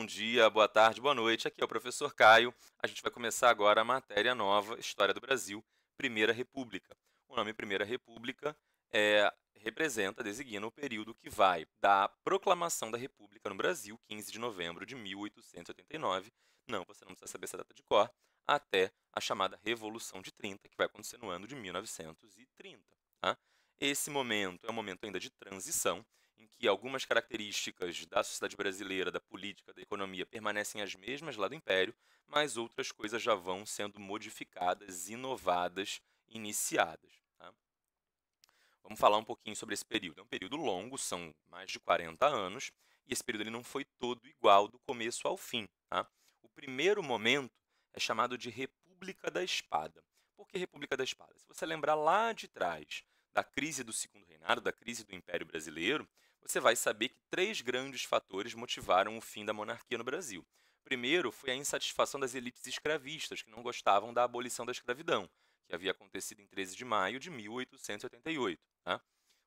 bom dia, boa tarde, boa noite. Aqui é o professor Caio. A gente vai começar agora a matéria nova, História do Brasil, Primeira República. O nome Primeira República é, representa, designa o período que vai da proclamação da República no Brasil, 15 de novembro de 1889, não, você não precisa saber essa data de cor, até a chamada Revolução de 30, que vai acontecer no ano de 1930. Tá? Esse momento é um momento ainda de transição, em que algumas características da sociedade brasileira, da política, da economia permanecem as mesmas lá do Império, mas outras coisas já vão sendo modificadas, inovadas, iniciadas. Tá? Vamos falar um pouquinho sobre esse período. É um período longo, são mais de 40 anos, e esse período ele não foi todo igual do começo ao fim. Tá? O primeiro momento é chamado de República da Espada. Por que República da Espada? Se você lembrar lá de trás da crise do Segundo Reinado, da crise do Império Brasileiro, você vai saber que três grandes fatores motivaram o fim da monarquia no Brasil. Primeiro foi a insatisfação das elites escravistas, que não gostavam da abolição da escravidão, que havia acontecido em 13 de maio de 1888. Tá?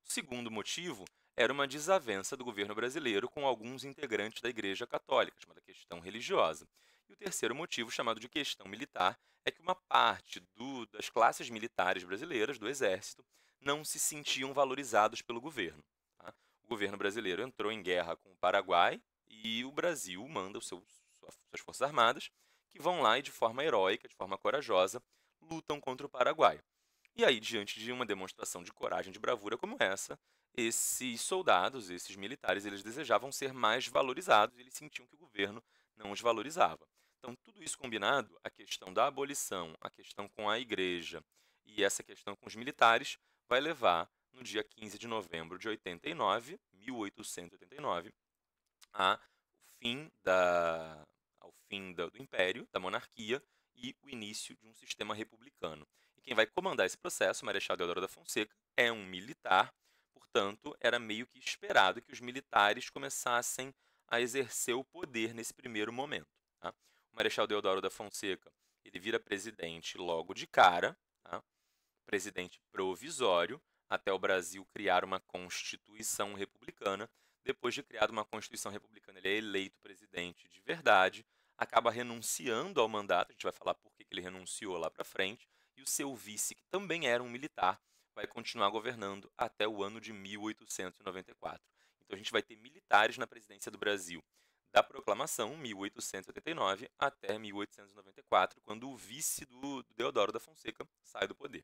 O segundo motivo era uma desavença do governo brasileiro com alguns integrantes da Igreja Católica, chamada questão religiosa. E o terceiro motivo, chamado de questão militar, é que uma parte do, das classes militares brasileiras, do Exército, não se sentiam valorizados pelo governo governo brasileiro entrou em guerra com o Paraguai e o Brasil manda os seus, suas forças armadas, que vão lá e de forma heróica, de forma corajosa, lutam contra o Paraguai. E aí, diante de uma demonstração de coragem, de bravura como essa, esses soldados, esses militares, eles desejavam ser mais valorizados, e eles sentiam que o governo não os valorizava. Então, tudo isso combinado, a questão da abolição, a questão com a igreja e essa questão com os militares, vai levar no dia 15 de novembro de 89, 1889, a fim da, ao fim da, do império, da monarquia e o início de um sistema republicano. E quem vai comandar esse processo, Marechal Deodoro da Fonseca, é um militar, portanto, era meio que esperado que os militares começassem a exercer o poder nesse primeiro momento. Tá? O Marechal Deodoro da Fonseca ele vira presidente logo de cara, tá? presidente provisório, até o Brasil criar uma constituição republicana. Depois de criada uma constituição republicana, ele é eleito presidente de verdade, acaba renunciando ao mandato, a gente vai falar por que ele renunciou lá para frente, e o seu vice, que também era um militar, vai continuar governando até o ano de 1894. Então a gente vai ter militares na presidência do Brasil da proclamação 1889 até 1894, quando o vice do Deodoro da Fonseca sai do poder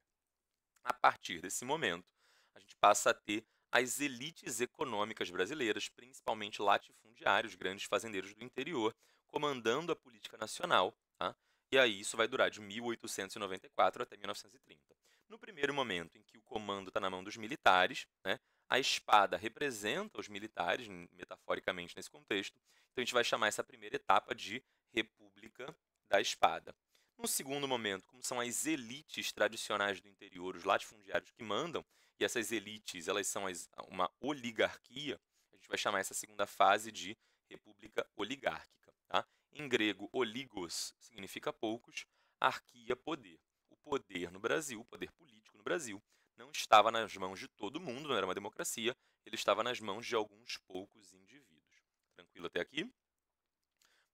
a partir desse momento, a gente passa a ter as elites econômicas brasileiras, principalmente latifundiários, grandes fazendeiros do interior, comandando a política nacional. Tá? E aí isso vai durar de 1894 até 1930. No primeiro momento em que o comando está na mão dos militares, né, a espada representa os militares, metaforicamente nesse contexto, então a gente vai chamar essa primeira etapa de República da Espada. No segundo momento, como são as elites tradicionais do interior, os latifundiários que mandam, e essas elites elas são as, uma oligarquia, a gente vai chamar essa segunda fase de república oligárquica. Tá? Em grego, oligos significa poucos, arquia, poder. O poder no Brasil, o poder político no Brasil, não estava nas mãos de todo mundo, não era uma democracia, ele estava nas mãos de alguns poucos indivíduos. Tranquilo até aqui?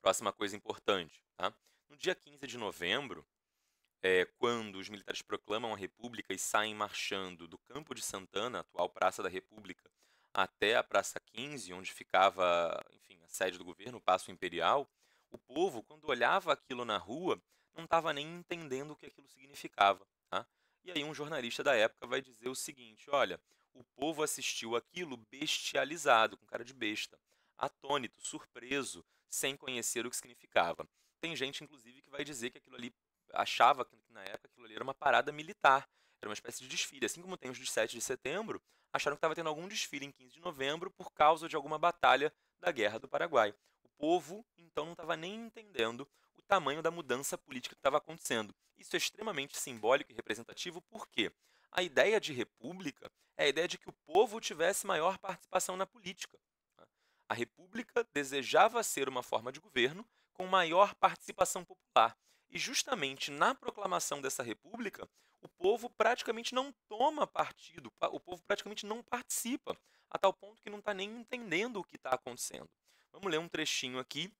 Próxima coisa importante, tá? No dia 15 de novembro, é, quando os militares proclamam a República e saem marchando do Campo de Santana, atual Praça da República, até a Praça 15, onde ficava enfim, a sede do governo, o Paço Imperial, o povo, quando olhava aquilo na rua, não estava nem entendendo o que aquilo significava. Tá? E aí um jornalista da época vai dizer o seguinte, olha, o povo assistiu aquilo bestializado, com cara de besta, atônito, surpreso, sem conhecer o que significava tem gente, inclusive, que vai dizer que aquilo ali achava que na época aquilo ali era uma parada militar, era uma espécie de desfile. Assim como tem os de 7 de setembro, acharam que estava tendo algum desfile em 15 de novembro por causa de alguma batalha da Guerra do Paraguai. O povo, então, não estava nem entendendo o tamanho da mudança política que estava acontecendo. Isso é extremamente simbólico e representativo, porque a ideia de república é a ideia de que o povo tivesse maior participação na política. Tá? A república desejava ser uma forma de governo com maior participação popular. E justamente na proclamação dessa república, o povo praticamente não toma partido, o povo praticamente não participa, a tal ponto que não está nem entendendo o que está acontecendo. Vamos ler um trechinho aqui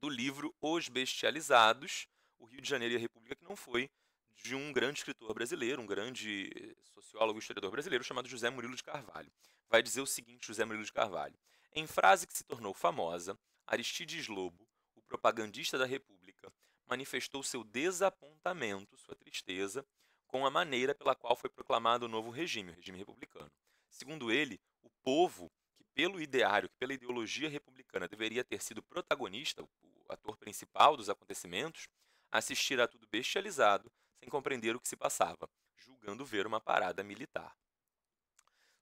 do livro Os Bestializados, O Rio de Janeiro e a República que não foi, de um grande escritor brasileiro, um grande eh, sociólogo e historiador brasileiro chamado José Murilo de Carvalho. Vai dizer o seguinte, José Murilo de Carvalho: Em frase que se tornou famosa, Aristides Lobo propagandista da República, manifestou seu desapontamento, sua tristeza, com a maneira pela qual foi proclamado o novo regime, o regime republicano. Segundo ele, o povo, que pelo ideário, que pela ideologia republicana deveria ter sido protagonista, o ator principal dos acontecimentos, assistira a tudo bestializado, sem compreender o que se passava, julgando ver uma parada militar.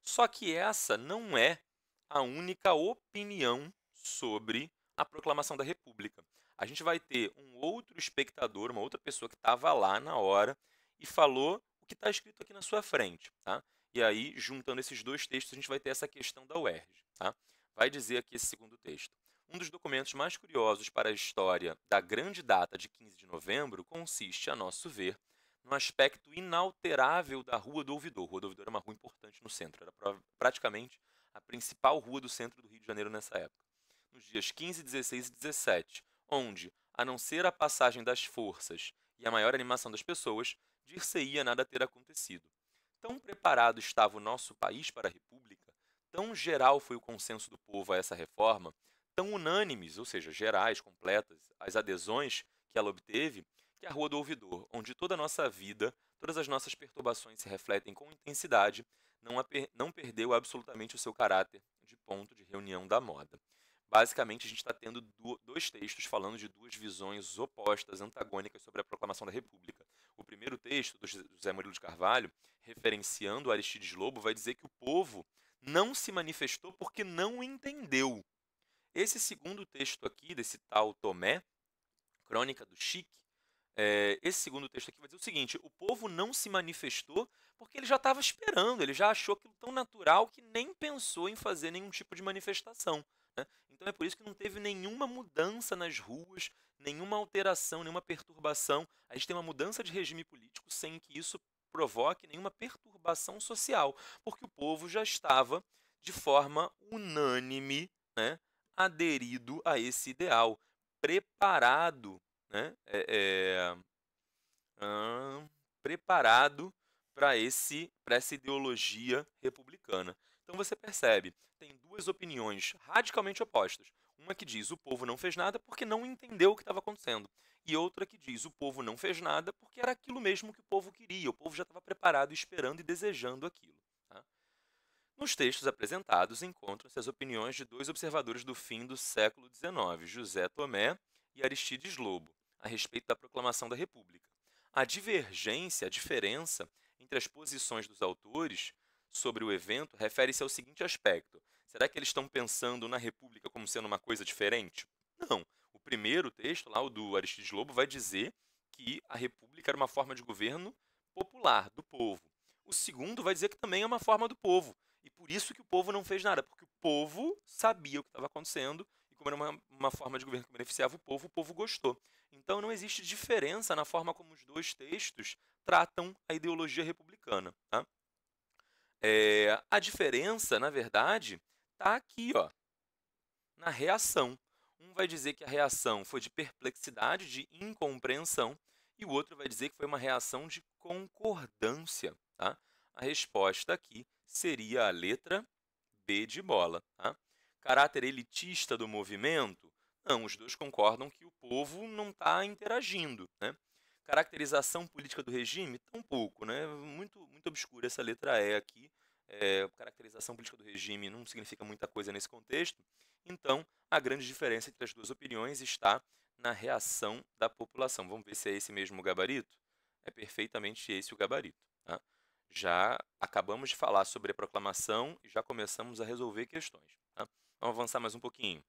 Só que essa não é a única opinião sobre a proclamação da República. A gente vai ter um outro espectador, uma outra pessoa que estava lá na hora e falou o que está escrito aqui na sua frente. Tá? E aí, juntando esses dois textos, a gente vai ter essa questão da UERJ. Tá? Vai dizer aqui esse segundo texto. Um dos documentos mais curiosos para a história da grande data de 15 de novembro consiste, a nosso ver, no aspecto inalterável da Rua do Ouvidor. Rua do Ouvidor era é uma rua importante no centro, era praticamente a principal rua do centro do Rio de Janeiro nessa época nos dias 15, 16 e 17, onde, a não ser a passagem das forças e a maior animação das pessoas, dir-se-ia nada ter acontecido. Tão preparado estava o nosso país para a República, tão geral foi o consenso do povo a essa reforma, tão unânimes, ou seja, gerais, completas, as adesões que ela obteve, que a Rua do Ouvidor, onde toda a nossa vida, todas as nossas perturbações se refletem com intensidade, não, não perdeu absolutamente o seu caráter de ponto de reunião da moda. Basicamente, a gente está tendo dois textos falando de duas visões opostas, antagônicas sobre a proclamação da República. O primeiro texto, do José Murilo de Carvalho, referenciando Aristides Lobo, vai dizer que o povo não se manifestou porque não entendeu. Esse segundo texto aqui, desse tal Tomé, Crônica do Chique, é, esse segundo texto aqui vai dizer o seguinte: o povo não se manifestou porque ele já estava esperando, ele já achou aquilo tão natural que nem pensou em fazer nenhum tipo de manifestação. Né? Então é por isso que não teve nenhuma mudança nas ruas, nenhuma alteração, nenhuma perturbação. A gente tem uma mudança de regime político sem que isso provoque nenhuma perturbação social, porque o povo já estava de forma unânime né, aderido a esse ideal, preparado, né, é, é, hum, preparado para esse para essa ideologia republicana. Então você percebe, tem duas opiniões radicalmente opostas. Uma que diz o povo não fez nada porque não entendeu o que estava acontecendo. E outra que diz o povo não fez nada porque era aquilo mesmo que o povo queria. O povo já estava preparado, esperando e desejando aquilo. Tá? Nos textos apresentados encontram-se as opiniões de dois observadores do fim do século XIX, José Tomé e Aristides Lobo, a respeito da proclamação da República. A divergência, a diferença entre as posições dos autores sobre o evento refere-se ao seguinte aspecto: Será que eles estão pensando na República como sendo uma coisa diferente? Não. O primeiro texto, lá, o do Aristides Lobo, vai dizer que a República era uma forma de governo popular, do povo. O segundo vai dizer que também é uma forma do povo. E por isso que o povo não fez nada, porque o povo sabia o que estava acontecendo e como era uma, uma forma de governo que beneficiava o povo, o povo gostou. Então não existe diferença na forma como os dois textos tratam a ideologia republicana. Tá? É, a diferença, na verdade, está aqui, ó, na reação. Um vai dizer que a reação foi de perplexidade, de incompreensão, e o outro vai dizer que foi uma reação de concordância. Tá? A resposta aqui seria a letra B de bola. Tá? Caráter elitista do movimento? Não, os dois concordam que o povo não está interagindo. Né? Caracterização política do regime? Tampouco. Né? Muito, muito obscura essa letra E aqui é, caracterização política do regime não significa muita coisa nesse contexto, então a grande diferença entre as duas opiniões está na reação da população. Vamos ver se é esse mesmo gabarito? É perfeitamente esse o gabarito. Tá? Já acabamos de falar sobre a proclamação e já começamos a resolver questões. Tá? Vamos avançar mais um pouquinho.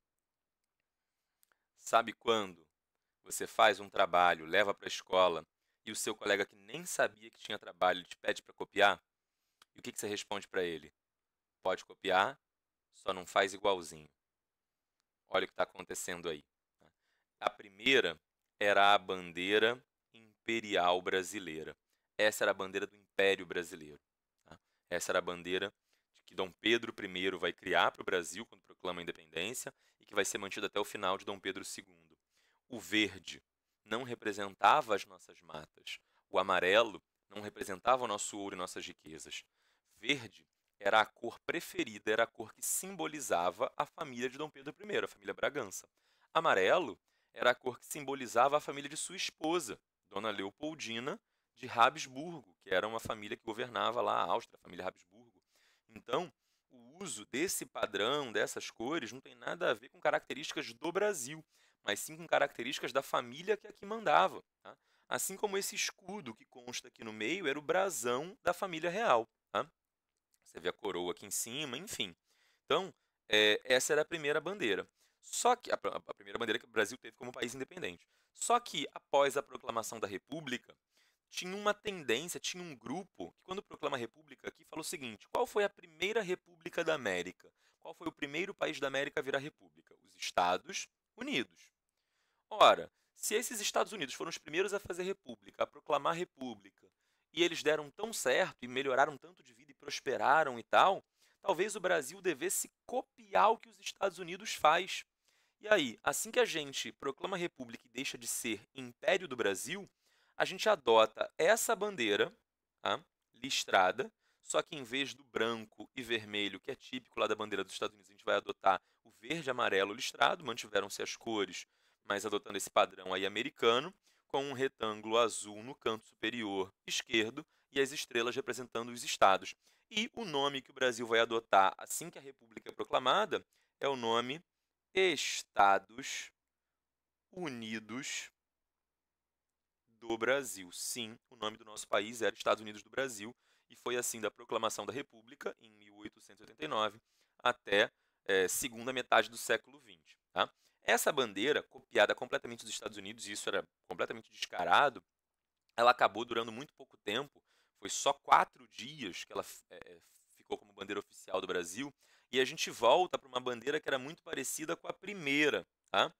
Sabe quando você faz um trabalho, leva para a escola e o seu colega que nem sabia que tinha trabalho te pede para copiar? E o que, que você responde para ele? Pode copiar, só não faz igualzinho. Olha o que está acontecendo aí. Né? A primeira era a bandeira imperial brasileira. Essa era a bandeira do Império Brasileiro. Tá? Essa era a bandeira que Dom Pedro I vai criar para o Brasil quando proclama a independência e que vai ser mantida até o final de Dom Pedro II. O verde não representava as nossas matas. O amarelo não representava o nosso ouro e nossas riquezas verde era a cor preferida, era a cor que simbolizava a família de Dom Pedro I, a família Bragança. Amarelo era a cor que simbolizava a família de sua esposa, Dona Leopoldina de Habsburgo, que era uma família que governava lá a Áustria, a família Habsburgo. Então, o uso desse padrão, dessas cores, não tem nada a ver com características do Brasil, mas sim com características da família que aqui mandava. Tá? Assim como esse escudo que consta aqui no meio era o brasão da família real. Tá? Você vê a coroa aqui em cima, enfim. Então, é, essa era a primeira bandeira. Só que a, a, primeira bandeira que o Brasil teve como país independente. Só que após a proclamação da República, tinha uma tendência, tinha um grupo que quando proclama a República aqui fala o seguinte: qual foi a primeira República da América? Qual foi o primeiro país da América a virar república? Os Estados Unidos. Ora, se esses Estados Unidos foram os primeiros a fazer república, a proclamar república, e eles deram tão certo e melhoraram tanto de vida prosperaram e tal, talvez o Brasil devesse copiar o que os Estados Unidos faz. E aí, assim que a gente proclama a República e deixa de ser Império do Brasil, a gente adota essa bandeira tá? listrada, só que em vez do branco e vermelho, que é típico lá da bandeira dos Estados Unidos, a gente vai adotar o verde e amarelo listrado, mantiveram-se as cores, mas adotando esse padrão aí americano, com um retângulo azul no canto superior esquerdo e as estrelas representando os estados. E o nome que o Brasil vai adotar assim que a República é proclamada é o nome Estados Unidos do Brasil. Sim, o nome do nosso país era Estados Unidos do Brasil e foi assim da proclamação da República em 1889 até é, segunda metade do século XX. Tá? Essa bandeira, copiada completamente dos Estados Unidos, e isso era completamente descarado, ela acabou durando muito pouco tempo foi só quatro dias que ela é, ficou como bandeira oficial do Brasil. E a gente volta para uma bandeira que era muito parecida com a primeira. Tá?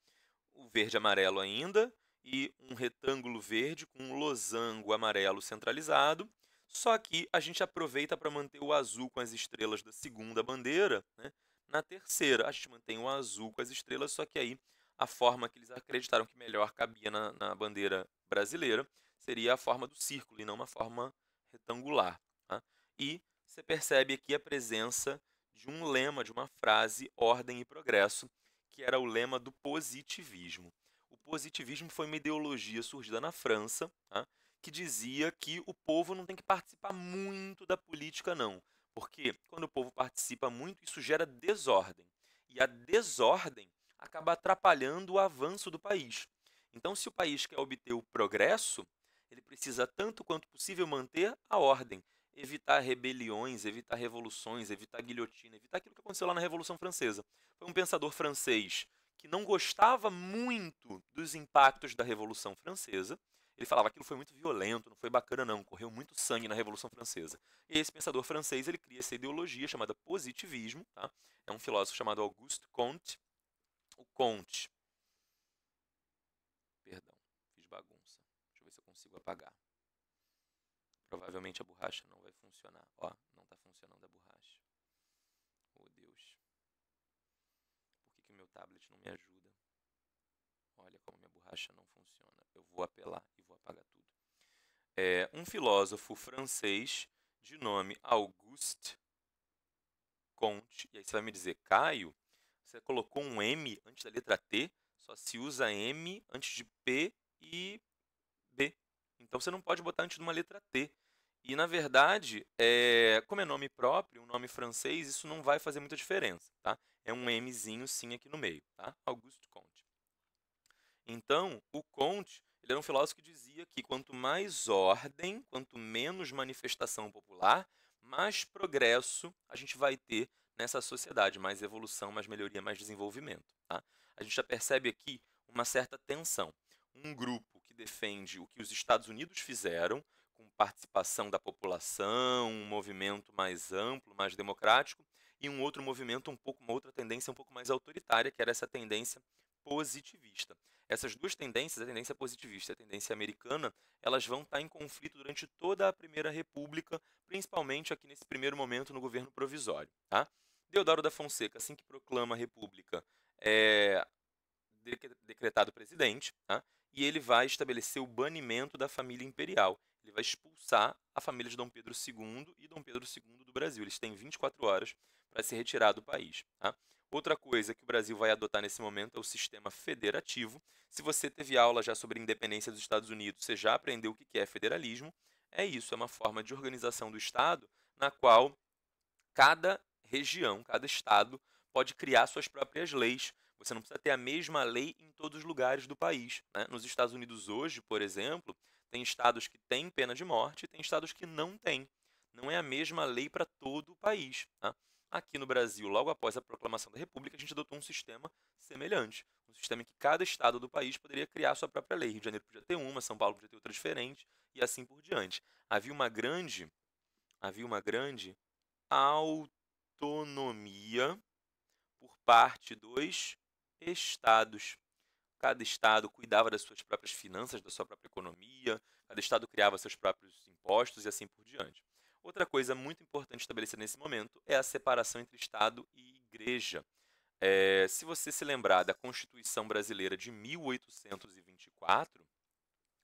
O verde amarelo ainda e um retângulo verde com um losango amarelo centralizado. Só que a gente aproveita para manter o azul com as estrelas da segunda bandeira. Né? Na terceira, a gente mantém o azul com as estrelas, só que aí a forma que eles acreditaram que melhor cabia na, na bandeira brasileira seria a forma do círculo e não uma forma retangular. Tá? E você percebe aqui a presença de um lema, de uma frase, ordem e progresso, que era o lema do positivismo. O positivismo foi uma ideologia surgida na França, tá? que dizia que o povo não tem que participar muito da política, não. Porque quando o povo participa muito, isso gera desordem. E a desordem acaba atrapalhando o avanço do país. Então, se o país quer obter o progresso, ele precisa, tanto quanto possível, manter a ordem, evitar rebeliões, evitar revoluções, evitar guilhotina, evitar aquilo que aconteceu lá na Revolução Francesa. Foi um pensador francês que não gostava muito dos impactos da Revolução Francesa. Ele falava que aquilo foi muito violento, não foi bacana não, correu muito sangue na Revolução Francesa. E esse pensador francês, ele cria essa ideologia chamada positivismo, tá? É um filósofo chamado Auguste Comte. O Comte, consigo apagar. Provavelmente a borracha não vai funcionar. Ó, não está funcionando a borracha. Oh, Deus. Por que o meu tablet não me ajuda? Olha como minha borracha não funciona. Eu vou apelar e vou apagar tudo. É um filósofo francês de nome Auguste Comte. E aí você vai me dizer, Caio, você colocou um M antes da letra T? Só se usa M antes de P e então você não pode botar antes de uma letra T. E na verdade, é, como é nome próprio, um nome francês, isso não vai fazer muita diferença, tá? É um Mzinho sim aqui no meio, tá? Auguste Comte. Então, o Comte, ele era um filósofo que dizia que quanto mais ordem, quanto menos manifestação popular, mais progresso a gente vai ter nessa sociedade, mais evolução, mais melhoria, mais desenvolvimento, tá? A gente já percebe aqui uma certa tensão. Um grupo defende o que os Estados Unidos fizeram, com participação da população, um movimento mais amplo, mais democrático, e um outro movimento, um pouco, uma outra tendência um pouco mais autoritária, que era essa tendência positivista. Essas duas tendências, a tendência positivista e a tendência americana, elas vão estar tá em conflito durante toda a Primeira República, principalmente aqui nesse primeiro momento no governo provisório. Tá? Deodoro da Fonseca, assim que proclama a República, é decretado presidente, tá? e ele vai estabelecer o banimento da família imperial. Ele vai expulsar a família de Dom Pedro II e Dom Pedro II do Brasil. Eles têm 24 horas para se retirar do país. Tá? Outra coisa que o Brasil vai adotar nesse momento é o sistema federativo. Se você teve aula já sobre independência dos Estados Unidos, você já aprendeu o que é federalismo. É isso, é uma forma de organização do Estado na qual cada região, cada estado pode criar suas próprias leis você não precisa ter a mesma lei em todos os lugares do país. Né? Nos Estados Unidos hoje, por exemplo, tem estados que têm pena de morte e tem estados que não têm. Não é a mesma lei para todo o país. Tá? Aqui no Brasil, logo após a proclamação da República, a gente adotou um sistema semelhante. Um sistema em que cada estado do país poderia criar sua própria lei. Rio de Janeiro podia ter uma, São Paulo podia ter outra diferente, e assim por diante. Havia uma grande. Havia uma grande autonomia por parte dos estados. Cada estado cuidava das suas próprias finanças, da sua própria economia, cada estado criava seus próprios impostos e assim por diante. Outra coisa muito importante estabelecer nesse momento é a separação entre Estado e Igreja. É, se você se lembrar da Constituição Brasileira de 1824,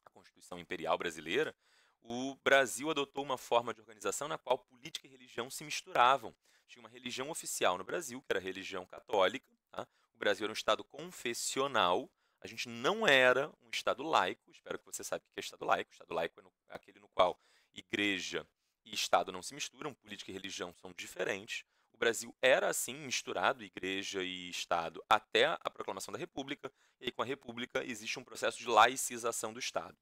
a Constituição Imperial Brasileira, o Brasil adotou uma forma de organização na qual política e religião se misturavam. Tinha uma religião oficial no Brasil, que era a religião católica, tá? o Brasil era um Estado confessional, a gente não era um Estado laico, espero que você saiba o que é Estado laico. O Estado laico é no, é aquele no qual igreja e Estado não se misturam, política e religião são diferentes. O Brasil era assim misturado, igreja e Estado, até a proclamação da República, e aí, com a República existe um processo de laicização do Estado.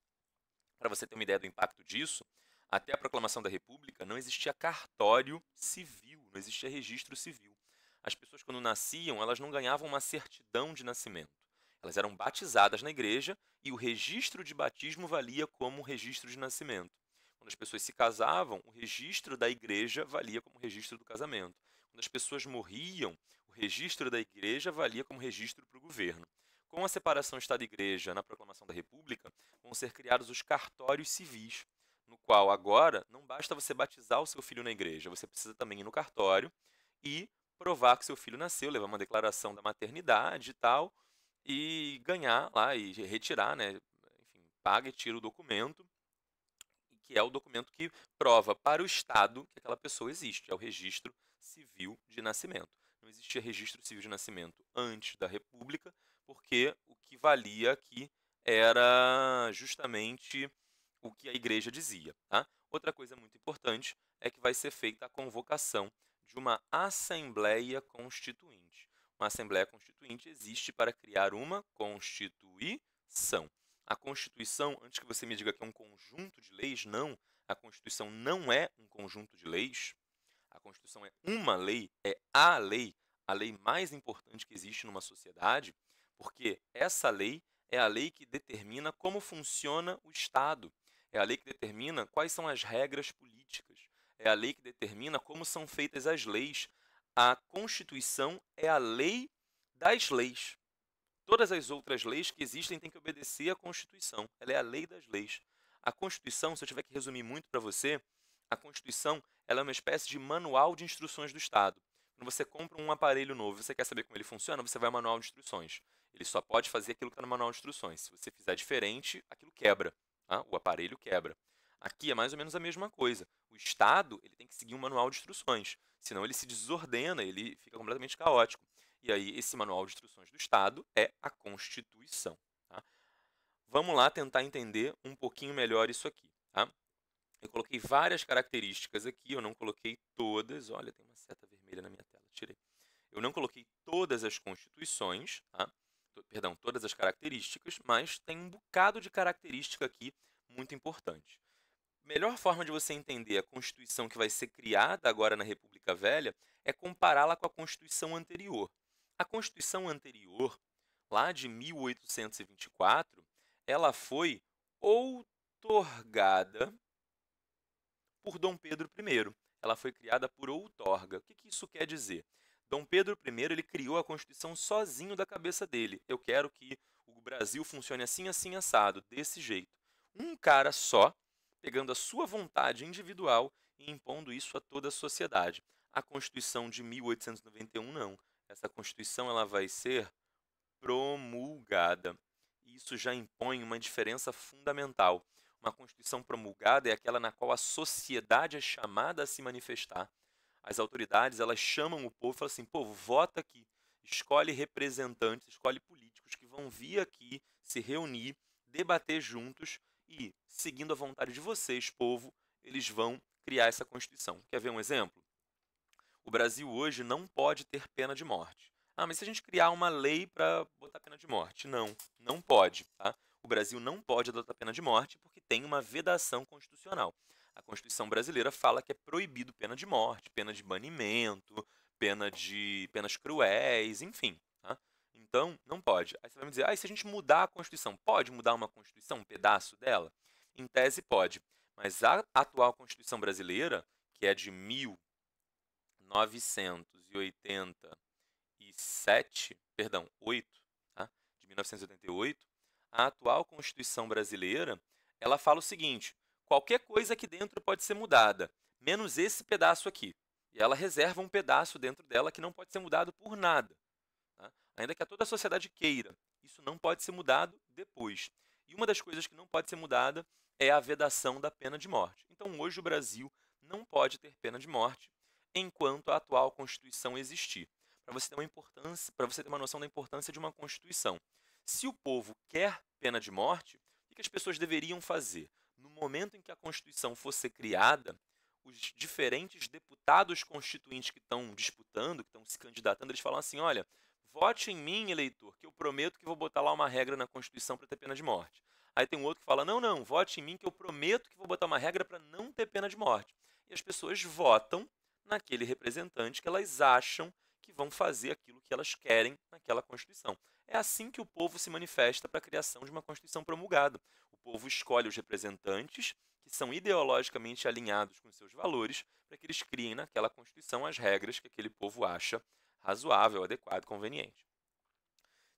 Para você ter uma ideia do impacto disso, até a proclamação da República não existia cartório civil, não existia registro civil as pessoas quando nasciam, elas não ganhavam uma certidão de nascimento. Elas eram batizadas na igreja e o registro de batismo valia como registro de nascimento. Quando as pessoas se casavam, o registro da igreja valia como registro do casamento. Quando as pessoas morriam, o registro da igreja valia como registro para o governo. Com a separação Estado-Igreja na proclamação da República, vão ser criados os cartórios civis, no qual agora não basta você batizar o seu filho na igreja, você precisa também ir no cartório e provar que seu filho nasceu, levar uma declaração da maternidade e tal, e ganhar lá e retirar, né? Enfim, paga e tira o documento, que é o documento que prova para o Estado que aquela pessoa existe, é o registro civil de nascimento. Não existia registro civil de nascimento antes da República, porque o que valia aqui era justamente o que a igreja dizia. Tá? Outra coisa muito importante é que vai ser feita a convocação de uma Assembleia Constituinte. Uma Assembleia Constituinte existe para criar uma Constituição. A Constituição, antes que você me diga que é um conjunto de leis, não. A Constituição não é um conjunto de leis. A Constituição é uma lei, é a lei, a lei mais importante que existe numa sociedade, porque essa lei é a lei que determina como funciona o Estado. É a lei que determina quais são as regras políticas é a lei que determina como são feitas as leis. A Constituição é a lei das leis. Todas as outras leis que existem têm que obedecer à Constituição. Ela é a lei das leis. A Constituição, se eu tiver que resumir muito para você, a Constituição ela é uma espécie de manual de instruções do Estado. Quando você compra um aparelho novo, você quer saber como ele funciona, você vai ao manual de instruções. Ele só pode fazer aquilo que está no manual de instruções. Se você fizer diferente, aquilo quebra. Tá? O aparelho quebra. Aqui é mais ou menos a mesma coisa. O Estado ele tem que seguir um manual de instruções, senão ele se desordena, ele fica completamente caótico. E aí, esse manual de instruções do Estado é a Constituição. Tá? Vamos lá tentar entender um pouquinho melhor isso aqui. Tá? Eu coloquei várias características aqui, eu não coloquei todas. Olha, tem uma seta vermelha na minha tela, tirei. Eu não coloquei todas as constituições, tá? perdão, todas as características, mas tem um bocado de característica aqui muito importante melhor forma de você entender a Constituição que vai ser criada agora na República Velha é compará-la com a Constituição anterior. A Constituição anterior, lá de 1824, ela foi outorgada por Dom Pedro I. Ela foi criada por outorga. O que, que isso quer dizer? Dom Pedro I ele criou a Constituição sozinho da cabeça dele. Eu quero que o Brasil funcione assim, assim, assado, desse jeito. Um cara só pegando a sua vontade individual e impondo isso a toda a sociedade. A Constituição de 1891 não. Essa Constituição ela vai ser promulgada. E isso já impõe uma diferença fundamental. Uma Constituição promulgada é aquela na qual a sociedade é chamada a se manifestar. As autoridades elas chamam o povo e falam assim: povo, vota aqui, escolhe representantes, escolhe políticos que vão vir aqui se reunir, debater juntos e, seguindo a vontade de vocês, povo, eles vão criar essa Constituição. Quer ver um exemplo? O Brasil hoje não pode ter pena de morte. Ah, mas se a gente criar uma lei para botar pena de morte? Não, não pode. Tá? O Brasil não pode adotar pena de morte porque tem uma vedação constitucional. A Constituição brasileira fala que é proibido pena de morte, pena de banimento, pena de penas cruéis, enfim. Então, não pode. Aí você vai me dizer, ah, e se a gente mudar a Constituição, pode mudar uma Constituição, um pedaço dela? Em tese, pode. Mas a atual Constituição brasileira, que é de 1987, perdão, 8, tá? de 1988, a atual Constituição brasileira, ela fala o seguinte: qualquer coisa aqui dentro pode ser mudada, menos esse pedaço aqui. E ela reserva um pedaço dentro dela que não pode ser mudado por nada ainda que a toda a sociedade queira. Isso não pode ser mudado depois. E uma das coisas que não pode ser mudada é a vedação da pena de morte. Então, hoje, o Brasil não pode ter pena de morte enquanto a atual Constituição existir. Para você ter uma importância, para você ter uma noção da importância de uma Constituição. Se o povo quer pena de morte, o que as pessoas deveriam fazer? No momento em que a Constituição fosse criada, os diferentes deputados constituintes que estão disputando, que estão se candidatando, eles falam assim: olha, vote em mim, eleitor, que eu prometo que vou botar lá uma regra na Constituição para ter pena de morte. Aí tem um outro que fala: não, não, vote em mim que eu prometo que vou botar uma regra para não ter pena de morte. E as pessoas votam naquele representante que elas acham que vão fazer aquilo que elas querem naquela Constituição. É assim que o povo se manifesta para a criação de uma Constituição promulgada. O povo escolhe os representantes que são ideologicamente alinhados com seus valores para que eles criem naquela Constituição as regras que aquele povo acha razoável, adequado, conveniente.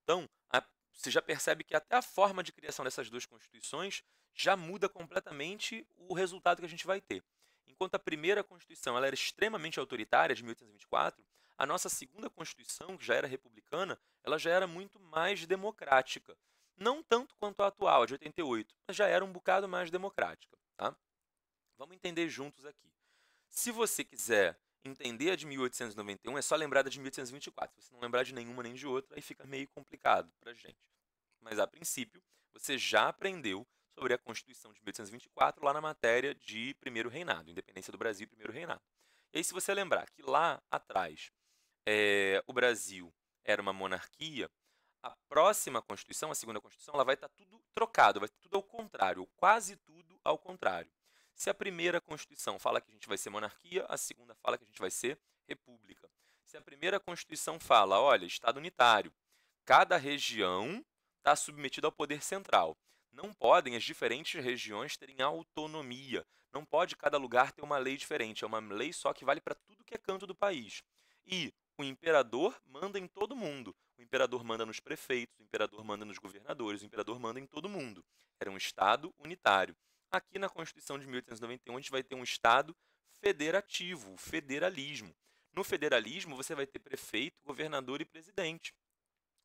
Então, a, você já percebe que até a forma de criação dessas duas constituições já muda completamente o resultado que a gente vai ter. Enquanto a primeira Constituição ela era extremamente autoritária, de 1824, a nossa segunda Constituição, que já era republicana, ela já era muito mais democrática. Não tanto quanto a atual, a de 88, mas já era um bocado mais democrática. Tá? Vamos entender juntos aqui. Se você quiser entender a de 1891 é só lembrar da de 1824. Se você não lembrar de nenhuma nem de outra, aí fica meio complicado para gente. Mas, a princípio, você já aprendeu sobre a Constituição de 1824 lá na matéria de Primeiro Reinado, Independência do Brasil e Primeiro Reinado. E aí, se você lembrar que lá atrás é, o Brasil era uma monarquia, a próxima Constituição, a segunda Constituição, ela vai estar tá tudo trocado, vai estar tudo ao contrário, ou quase tudo ao contrário. Se a primeira Constituição fala que a gente vai ser monarquia, a segunda fala que a gente vai ser república. Se a primeira Constituição fala, olha, Estado unitário, cada região está submetida ao poder central. Não podem as diferentes regiões terem autonomia. Não pode cada lugar ter uma lei diferente. É uma lei só que vale para tudo que é canto do país. E o imperador manda em todo mundo. O imperador manda nos prefeitos, o imperador manda nos governadores, o imperador manda em todo mundo. Era um Estado unitário. Aqui na Constituição de 1891, a gente vai ter um Estado federativo, o federalismo. No federalismo, você vai ter prefeito, governador e presidente.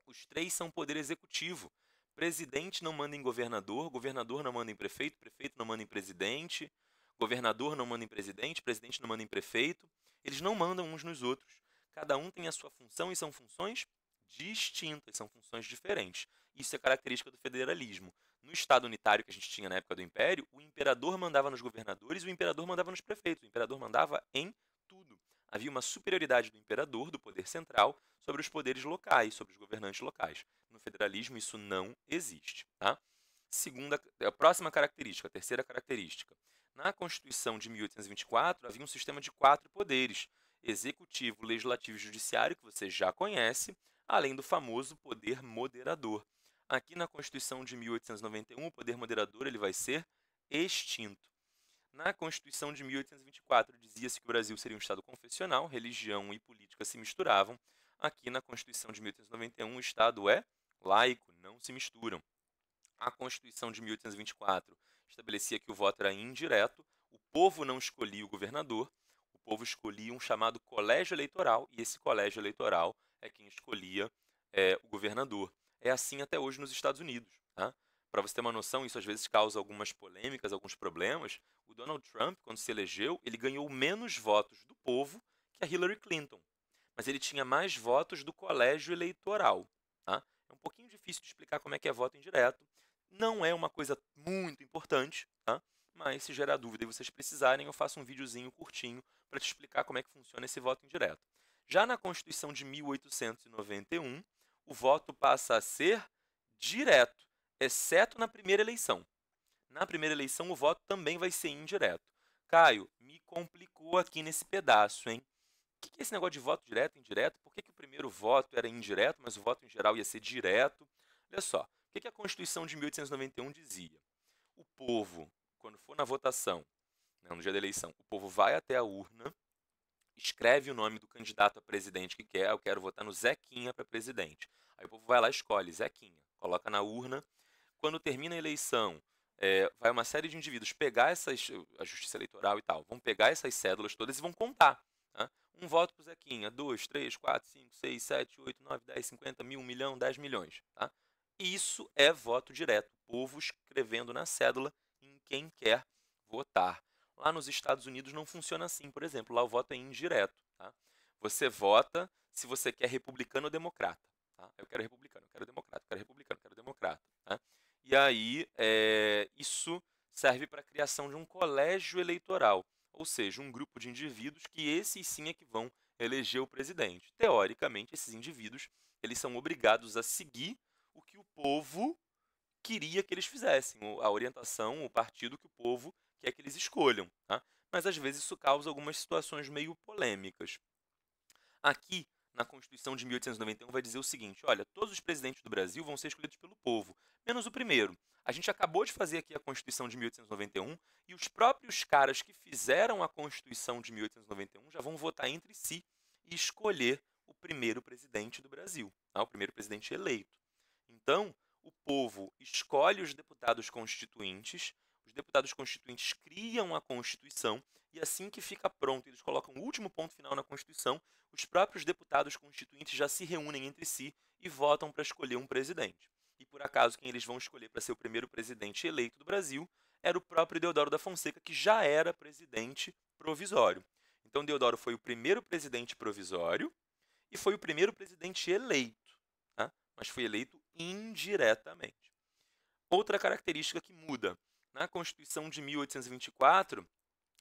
Os três são poder executivo. Presidente não manda em governador, governador não manda em prefeito, prefeito não manda em presidente, governador não manda em presidente, presidente não manda em prefeito. Eles não mandam uns nos outros. Cada um tem a sua função e são funções distintas, são funções diferentes. Isso é característica do federalismo. No Estado unitário que a gente tinha na época do Império, o imperador mandava nos governadores, o imperador mandava nos prefeitos, o imperador mandava em tudo. Havia uma superioridade do imperador, do poder central, sobre os poderes locais, sobre os governantes locais. No federalismo isso não existe, tá? Segunda, a próxima característica, a terceira característica. Na Constituição de 1824 havia um sistema de quatro poderes: executivo, legislativo e judiciário, que você já conhece, além do famoso poder moderador, Aqui na Constituição de 1891, o poder moderador ele vai ser extinto. Na Constituição de 1824, dizia-se que o Brasil seria um Estado confessional, religião e política se misturavam. Aqui na Constituição de 1891, o Estado é laico, não se misturam. A Constituição de 1824 estabelecia que o voto era indireto, o povo não escolhia o governador, o povo escolhia um chamado colégio eleitoral, e esse colégio eleitoral é quem escolhia é, o governador é assim até hoje nos Estados Unidos. Tá? Para você ter uma noção, isso às vezes causa algumas polêmicas, alguns problemas. O Donald Trump, quando se elegeu, ele ganhou menos votos do povo que a Hillary Clinton, mas ele tinha mais votos do colégio eleitoral. Tá? É um pouquinho difícil de explicar como é que é voto indireto. Não é uma coisa muito importante, tá? mas se gerar dúvida e vocês precisarem, eu faço um videozinho curtinho para te explicar como é que funciona esse voto indireto. Já na Constituição de 1891, o voto passa a ser direto, exceto na primeira eleição. Na primeira eleição, o voto também vai ser indireto. Caio, me complicou aqui nesse pedaço, hein? O que é esse negócio de voto direto e indireto? Por que, que o primeiro voto era indireto, mas o voto em geral ia ser direto? Olha só, o que a Constituição de 1891 dizia? O povo, quando for na votação, né, no dia da eleição, o povo vai até a urna escreve o nome do candidato a presidente que quer, eu quero votar no Zequinha para presidente. Aí o povo vai lá escolhe Zequinha, coloca na urna. Quando termina a eleição, é, vai uma série de indivíduos pegar essas, a justiça eleitoral e tal, vão pegar essas cédulas todas e vão contar. Tá? Um voto para Zequinha, dois, três, quatro, cinco, seis, sete, oito, nove, dez, cinquenta, mil, um milhão, dez milhões. Tá? Isso é voto direto, o povo escrevendo na cédula em quem quer votar. Lá nos Estados Unidos não funciona assim, por exemplo. Lá o voto é indireto. Tá? Você vota se você quer republicano ou democrata. Tá? Eu quero republicano, eu quero democrata, eu quero republicano, eu quero democrata. Tá? E aí, é, isso serve para a criação de um colégio eleitoral, ou seja, um grupo de indivíduos que esses sim é que vão eleger o presidente. Teoricamente, esses indivíduos eles são obrigados a seguir o que o povo queria que eles fizessem, a orientação, o partido que o povo que é que eles escolham. Tá? Mas às vezes isso causa algumas situações meio polêmicas. Aqui, na Constituição de 1891, vai dizer o seguinte: olha, todos os presidentes do Brasil vão ser escolhidos pelo povo, menos o primeiro. A gente acabou de fazer aqui a Constituição de 1891 e os próprios caras que fizeram a Constituição de 1891 já vão votar entre si e escolher o primeiro presidente do Brasil, tá? o primeiro presidente eleito. Então, o povo escolhe os deputados constituintes, os deputados constituintes criam a Constituição e assim que fica pronto, eles colocam o último ponto final na Constituição, os próprios deputados constituintes já se reúnem entre si e votam para escolher um presidente. E por acaso, quem eles vão escolher para ser o primeiro presidente eleito do Brasil era o próprio Deodoro da Fonseca, que já era presidente provisório. Então, Deodoro foi o primeiro presidente provisório e foi o primeiro presidente eleito, tá? mas foi eleito indiretamente. Outra característica que muda na Constituição de 1824,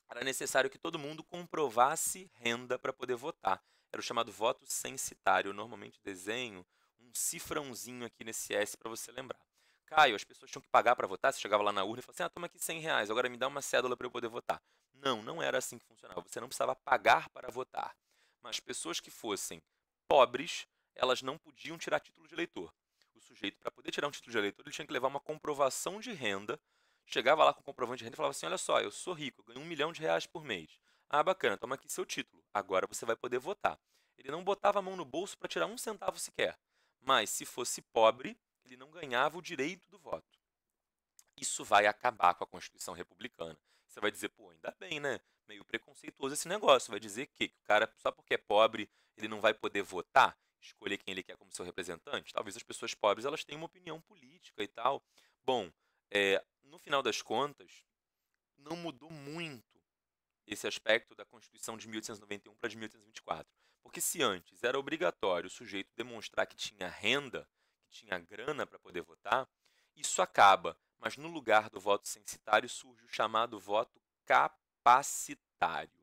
era necessário que todo mundo comprovasse renda para poder votar. Era o chamado voto censitário. Eu normalmente desenho um cifrãozinho aqui nesse S para você lembrar. Caio, as pessoas tinham que pagar para votar? Você chegava lá na urna e falava assim, ah, toma aqui 100 reais, agora me dá uma cédula para eu poder votar. Não, não era assim que funcionava. Você não precisava pagar para votar. Mas pessoas que fossem pobres, elas não podiam tirar título de eleitor. O sujeito, para poder tirar um título de eleitor, ele tinha que levar uma comprovação de renda chegava lá com o comprovante de renda e falava assim: olha só, eu sou rico, eu ganho um milhão de reais por mês. Ah, bacana, toma aqui seu título. Agora você vai poder votar. Ele não botava a mão no bolso para tirar um centavo sequer. Mas se fosse pobre, ele não ganhava o direito do voto. Isso vai acabar com a Constituição Republicana. Você vai dizer, pô, ainda bem, né? Meio preconceituoso esse negócio. Vai dizer que, que o cara, só porque é pobre, ele não vai poder votar, escolher quem ele quer como seu representante? Talvez as pessoas pobres elas tenham uma opinião política e tal. Bom, é, no final das contas, não mudou muito esse aspecto da Constituição de 1891 para de 1824. Porque se antes era obrigatório o sujeito demonstrar que tinha renda, que tinha grana para poder votar, isso acaba, mas no lugar do voto censitário surge o chamado voto capacitário.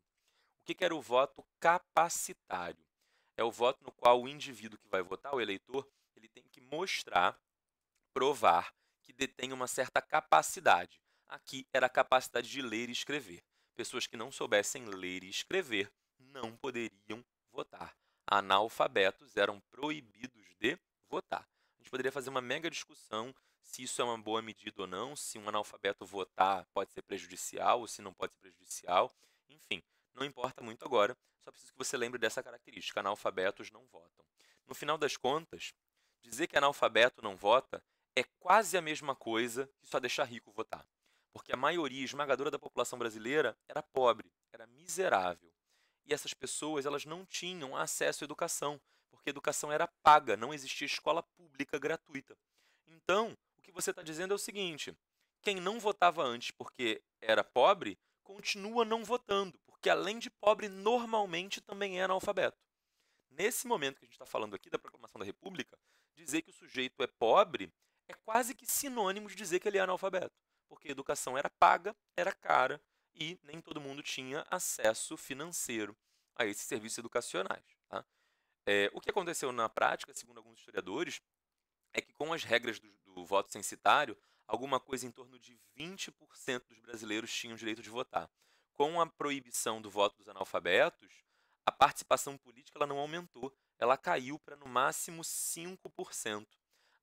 O que, que era o voto capacitário? É o voto no qual o indivíduo que vai votar, o eleitor, ele tem que mostrar, provar que detêm uma certa capacidade. Aqui era a capacidade de ler e escrever. Pessoas que não soubessem ler e escrever não poderiam votar. Analfabetos eram proibidos de votar. A gente poderia fazer uma mega discussão se isso é uma boa medida ou não, se um analfabeto votar pode ser prejudicial ou se não pode ser prejudicial. Enfim, não importa muito agora, só preciso que você lembre dessa característica: analfabetos não votam. No final das contas, dizer que analfabeto não vota é quase a mesma coisa que só deixar rico votar. Porque a maioria esmagadora da população brasileira era pobre, era miserável. E essas pessoas elas não tinham acesso à educação, porque a educação era paga, não existia escola pública gratuita. Então, o que você está dizendo é o seguinte: quem não votava antes porque era pobre, continua não votando, porque além de pobre, normalmente também é analfabeto. Nesse momento que a gente está falando aqui da proclamação da República, dizer que o sujeito é pobre é quase que sinônimo de dizer que ele é analfabeto, porque a educação era paga, era cara e nem todo mundo tinha acesso financeiro a esses serviços educacionais. Tá? É, o que aconteceu na prática, segundo alguns historiadores, é que com as regras do, do voto censitário, alguma coisa em torno de 20% dos brasileiros tinham direito de votar. Com a proibição do voto dos analfabetos, a participação política ela não aumentou, ela caiu para no máximo 5%.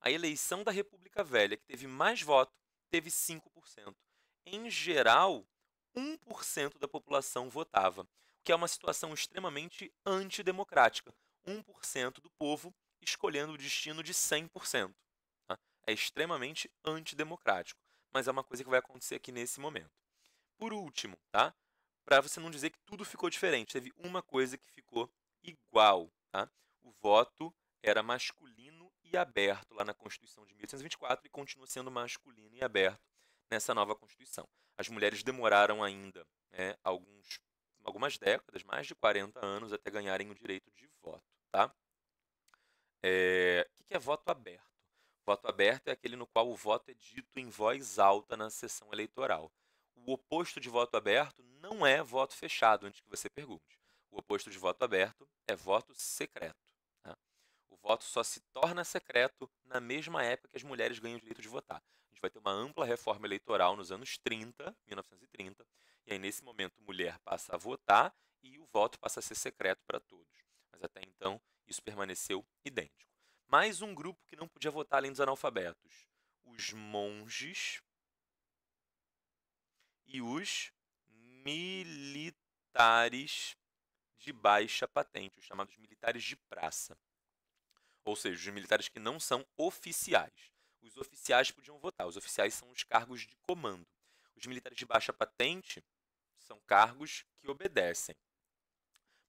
A eleição da República Velha, que teve mais voto, teve 5%. Em geral, 1% da população votava, o que é uma situação extremamente antidemocrática. 1% do povo escolhendo o destino de 100%. Tá? É extremamente antidemocrático, mas é uma coisa que vai acontecer aqui nesse momento. Por último, tá? para você não dizer que tudo ficou diferente, teve uma coisa que ficou igual. Tá? O voto era masculino aberto lá na Constituição de 1824 e continua sendo masculino e aberto nessa nova Constituição. As mulheres demoraram ainda né, alguns, algumas décadas, mais de 40 anos, até ganharem o direito de voto. Tá? É, o que é voto aberto? Voto aberto é aquele no qual o voto é dito em voz alta na sessão eleitoral. O oposto de voto aberto não é voto fechado, antes que você pergunte. O oposto de voto aberto é voto secreto voto só se torna secreto na mesma época que as mulheres ganham o direito de votar. A gente vai ter uma ampla reforma eleitoral nos anos 30, 1930, e aí nesse momento mulher passa a votar e o voto passa a ser secreto para todos. Mas até então isso permaneceu idêntico. Mais um grupo que não podia votar além dos analfabetos: os monges e os militares de baixa patente, os chamados militares de praça ou seja, os militares que não são oficiais. Os oficiais podiam votar, os oficiais são os cargos de comando. Os militares de baixa patente são cargos que obedecem.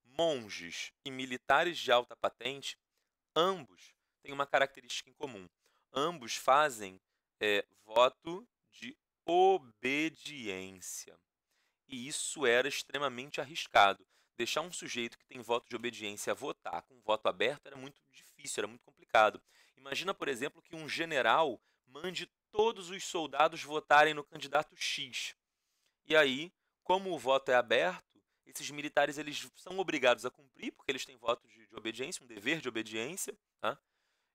Monges e militares de alta patente, ambos têm uma característica em comum. Ambos fazem é, voto de obediência. E isso era extremamente arriscado, deixar um sujeito que tem voto de obediência votar com voto aberto era muito difícil, era muito complicado. Imagina, por exemplo, que um general mande todos os soldados votarem no candidato X. E aí, como o voto é aberto, esses militares eles são obrigados a cumprir, porque eles têm voto de, de obediência, um dever de obediência, tá?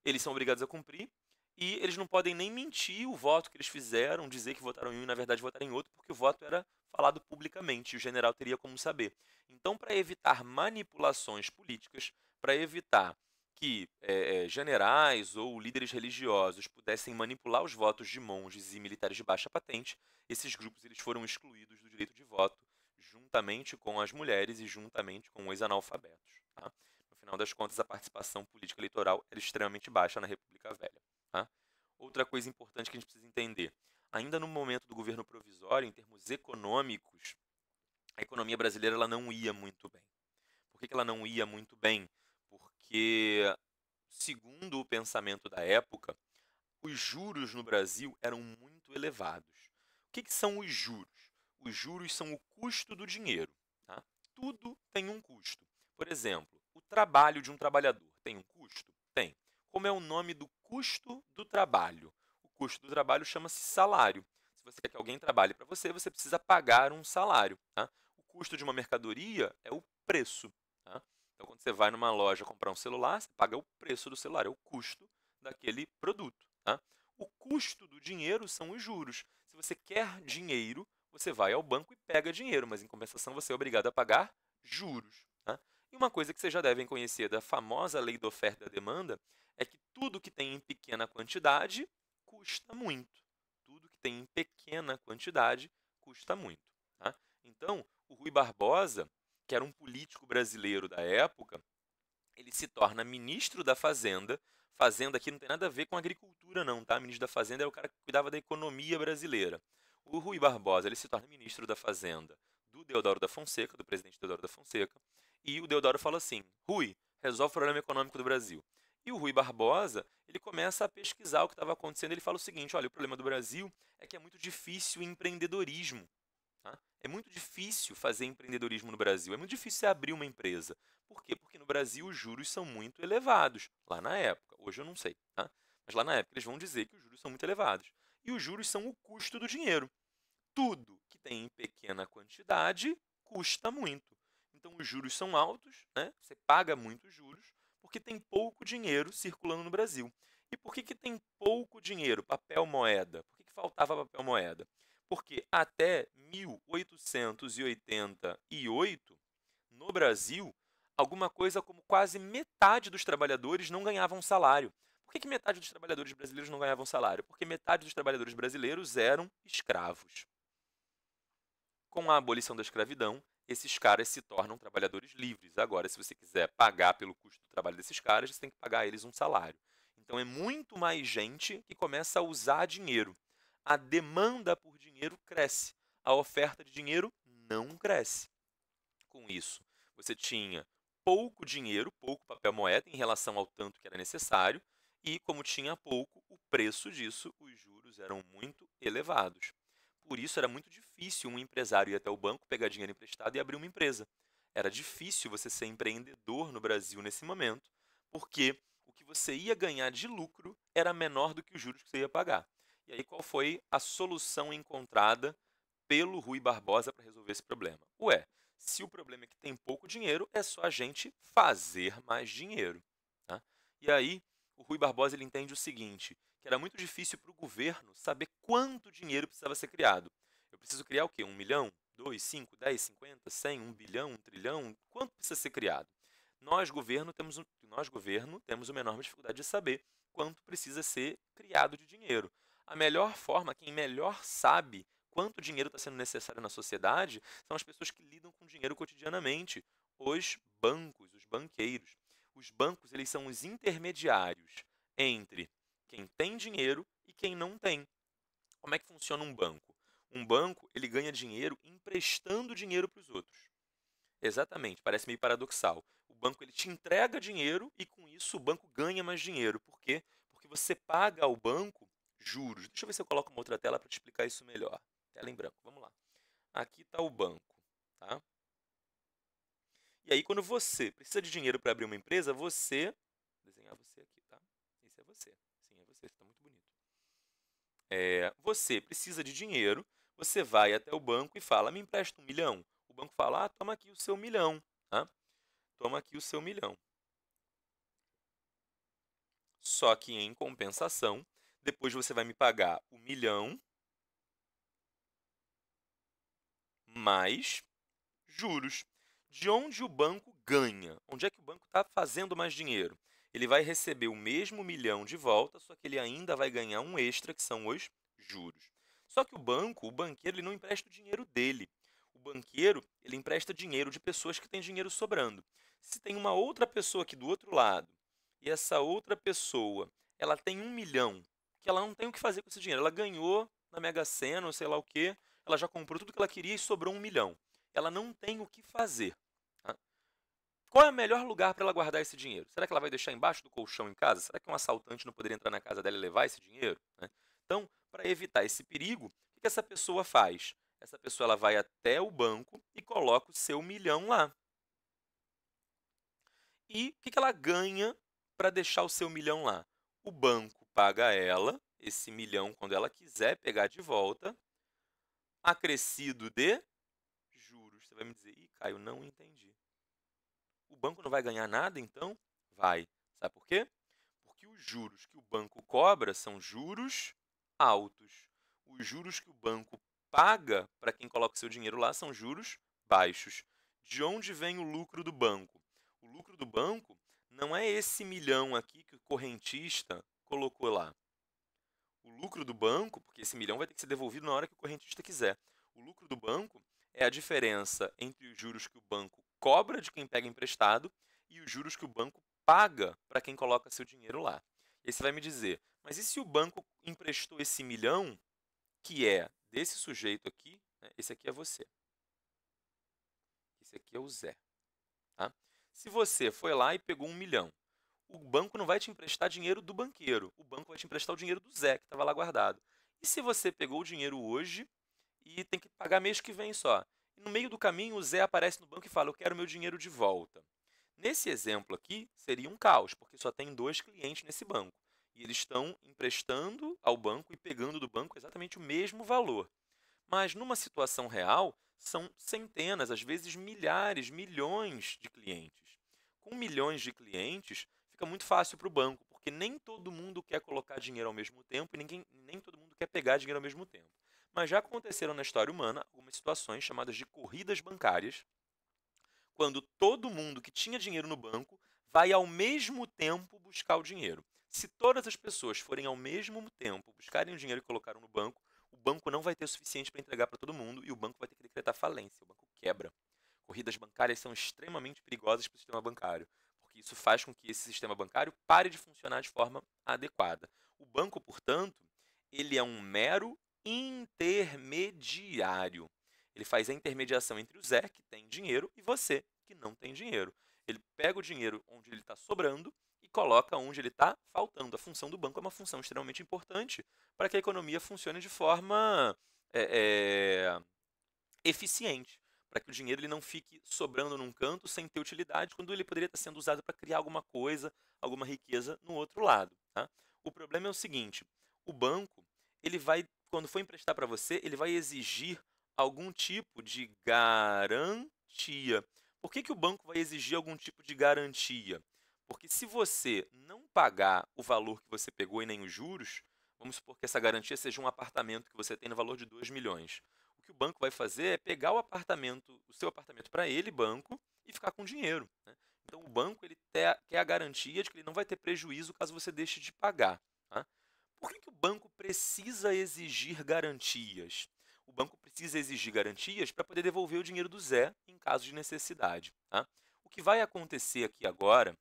eles são obrigados a cumprir, e eles não podem nem mentir o voto que eles fizeram, dizer que votaram em um e na verdade votaram em outro, porque o voto era falado publicamente, e o general teria como saber. Então, para evitar manipulações políticas, para evitar que é, generais ou líderes religiosos pudessem manipular os votos de monges e militares de baixa patente, esses grupos eles foram excluídos do direito de voto, juntamente com as mulheres e juntamente com os analfabetos. Tá? No final das contas, a participação política eleitoral era extremamente baixa na República Velha. Tá? Outra coisa importante que a gente precisa entender: ainda no momento do governo provisório, em termos econômicos, a economia brasileira ela não ia muito bem. Por que, que ela não ia muito bem? Porque, segundo o pensamento da época, os juros no Brasil eram muito elevados. O que, que são os juros? Os juros são o custo do dinheiro. Tá? Tudo tem um custo. Por exemplo, o trabalho de um trabalhador tem um custo? Tem. Como é o nome do custo do trabalho? O custo do trabalho chama-se salário. Se você quer que alguém trabalhe para você, você precisa pagar um salário. Tá? custo de uma mercadoria é o preço. Tá? Então, quando você vai numa loja comprar um celular, você paga o preço do celular, é o custo daquele produto. Tá? O custo do dinheiro são os juros. Se você quer dinheiro, você vai ao banco e pega dinheiro, mas em compensação você é obrigado a pagar juros. Tá? E uma coisa que vocês já devem conhecer da famosa lei da oferta e da demanda é que tudo que tem em pequena quantidade custa muito. Tudo que tem em pequena quantidade custa muito. Tá? Então, Rui Barbosa, que era um político brasileiro da época, ele se torna ministro da Fazenda. Fazenda aqui não tem nada a ver com agricultura, não, tá? O ministro da Fazenda era é o cara que cuidava da economia brasileira. O Rui Barbosa ele se torna ministro da Fazenda do Deodoro da Fonseca, do presidente Deodoro da Fonseca, e o Deodoro fala assim: Rui, resolve o problema econômico do Brasil. E o Rui Barbosa, ele começa a pesquisar o que estava acontecendo. Ele fala o seguinte: olha, o problema do Brasil é que é muito difícil o empreendedorismo. É muito difícil fazer empreendedorismo no Brasil, é muito difícil abrir uma empresa. Por quê? Porque no Brasil os juros são muito elevados, lá na época. Hoje eu não sei, tá? Mas lá na época eles vão dizer que os juros são muito elevados. E os juros são o custo do dinheiro. Tudo que tem em pequena quantidade custa muito. Então os juros são altos, né? Você paga muitos juros porque tem pouco dinheiro circulando no Brasil. E por que, que tem pouco dinheiro, papel moeda? Por que, que faltava papel moeda? Porque até 1888, no Brasil, alguma coisa como quase metade dos trabalhadores não ganhavam salário. Por que, que metade dos trabalhadores brasileiros não ganhavam salário? Porque metade dos trabalhadores brasileiros eram escravos. Com a abolição da escravidão, esses caras se tornam trabalhadores livres. Agora, se você quiser pagar pelo custo do trabalho desses caras, você tem que pagar a eles um salário. Então, é muito mais gente que começa a usar dinheiro a demanda por dinheiro cresce, a oferta de dinheiro não cresce. Com isso, você tinha pouco dinheiro, pouco papel moeda em relação ao tanto que era necessário, e como tinha pouco, o preço disso, os juros eram muito elevados. Por isso era muito difícil um empresário ir até o banco, pegar dinheiro emprestado e abrir uma empresa. Era difícil você ser empreendedor no Brasil nesse momento, porque o que você ia ganhar de lucro era menor do que os juros que você ia pagar. E aí, qual foi a solução encontrada pelo Rui Barbosa para resolver esse problema? Ué, se o problema é que tem pouco dinheiro, é só a gente fazer mais dinheiro. Tá? E aí, o Rui Barbosa ele entende o seguinte, que era muito difícil para o governo saber quanto dinheiro precisava ser criado. Eu preciso criar o quê? Um milhão? Dois, cinco, dez, cinquenta, cem, um bilhão, um trilhão? Quanto precisa ser criado? Nós, governo, temos, um, nós, governo, temos uma enorme dificuldade de saber quanto precisa ser criado de dinheiro a melhor forma, quem melhor sabe quanto dinheiro está sendo necessário na sociedade, são as pessoas que lidam com dinheiro cotidianamente, os bancos, os banqueiros. Os bancos eles são os intermediários entre quem tem dinheiro e quem não tem. Como é que funciona um banco? Um banco ele ganha dinheiro emprestando dinheiro para os outros. Exatamente, parece meio paradoxal. O banco ele te entrega dinheiro e com isso o banco ganha mais dinheiro. Por quê? Porque você paga ao banco juros. Deixa eu ver se eu coloco uma outra tela para te explicar isso melhor. Tela em branco, vamos lá. Aqui está o banco, tá? E aí, quando você precisa de dinheiro para abrir uma empresa, você... Vou desenhar você aqui, tá? Esse é você. Sim, é você. Está muito bonito. É, você precisa de dinheiro, você vai até o banco e fala, me empresta um milhão. O banco fala, ah, toma aqui o seu milhão. Tá? Toma aqui o seu milhão. Só que, em compensação, depois você vai me pagar o milhão mais juros. De onde o banco ganha? Onde é que o banco está fazendo mais dinheiro? Ele vai receber o mesmo milhão de volta, só que ele ainda vai ganhar um extra, que são os juros. Só que o banco, o banqueiro, ele não empresta o dinheiro dele. O banqueiro, ele empresta dinheiro de pessoas que têm dinheiro sobrando. Se tem uma outra pessoa aqui do outro lado e essa outra pessoa ela tem um milhão que ela não tem o que fazer com esse dinheiro. Ela ganhou na Mega Sena, sei lá o quê, ela já comprou tudo que ela queria e sobrou um milhão. Ela não tem o que fazer. Tá? Qual é o melhor lugar para ela guardar esse dinheiro? Será que ela vai deixar embaixo do colchão em casa? Será que um assaltante não poderia entrar na casa dela e levar esse dinheiro? Né? Então, para evitar esse perigo, o que essa pessoa faz? Essa pessoa ela vai até o banco e coloca o seu milhão lá. E o que ela ganha para deixar o seu milhão lá? O banco paga ela esse milhão quando ela quiser pegar de volta, acrescido de juros. Você vai me dizer, ih, Caio, não entendi. O banco não vai ganhar nada, então? Vai. Sabe por quê? Porque os juros que o banco cobra são juros altos. Os juros que o banco paga para quem coloca seu dinheiro lá são juros baixos. De onde vem o lucro do banco? O lucro do banco não é esse milhão aqui que o correntista colocou lá o lucro do banco, porque esse milhão vai ter que ser devolvido na hora que o correntista quiser. O lucro do banco é a diferença entre os juros que o banco cobra de quem pega emprestado e os juros que o banco paga para quem coloca seu dinheiro lá. E você vai me dizer, mas e se o banco emprestou esse milhão, que é desse sujeito aqui, né? esse aqui é você. Esse aqui é o Zé. Tá? Se você foi lá e pegou um milhão, o banco não vai te emprestar dinheiro do banqueiro. O banco vai te emprestar o dinheiro do Zé, que estava lá guardado. E se você pegou o dinheiro hoje e tem que pagar mês que vem só? E no meio do caminho, o Zé aparece no banco e fala: Eu quero meu dinheiro de volta. Nesse exemplo aqui, seria um caos, porque só tem dois clientes nesse banco. E eles estão emprestando ao banco e pegando do banco exatamente o mesmo valor. Mas numa situação real, são centenas, às vezes milhares, milhões de clientes. Com milhões de clientes, fica muito fácil para o banco, porque nem todo mundo quer colocar dinheiro ao mesmo tempo e ninguém, nem todo mundo quer pegar dinheiro ao mesmo tempo. Mas já aconteceram na história humana algumas situações chamadas de corridas bancárias, quando todo mundo que tinha dinheiro no banco vai ao mesmo tempo buscar o dinheiro. Se todas as pessoas forem ao mesmo tempo buscarem o dinheiro e colocaram no banco, o banco não vai ter o suficiente para entregar para todo mundo e o banco vai ter que decretar falência, o banco quebra. Corridas bancárias são extremamente perigosas para o sistema bancário porque isso faz com que esse sistema bancário pare de funcionar de forma adequada. O banco, portanto, ele é um mero intermediário. Ele faz a intermediação entre o Zé, que tem dinheiro, e você, que não tem dinheiro. Ele pega o dinheiro onde ele está sobrando e coloca onde ele está faltando. A função do banco é uma função extremamente importante para que a economia funcione de forma é, é, eficiente para que o dinheiro ele não fique sobrando num canto sem ter utilidade, quando ele poderia estar sendo usado para criar alguma coisa, alguma riqueza no outro lado. Tá? O problema é o seguinte: o banco, ele vai, quando for emprestar para você, ele vai exigir algum tipo de garantia. Por que, que o banco vai exigir algum tipo de garantia? Porque se você não pagar o valor que você pegou e nem os juros, vamos supor que essa garantia seja um apartamento que você tem no valor de 2 milhões o que o banco vai fazer é pegar o apartamento, o seu apartamento para ele, banco, e ficar com dinheiro. Né? Então o banco ele ter, quer a garantia de que ele não vai ter prejuízo caso você deixe de pagar. Tá? Por que, que o banco precisa exigir garantias? O banco precisa exigir garantias para poder devolver o dinheiro do Zé em caso de necessidade. Tá? O que vai acontecer aqui agora,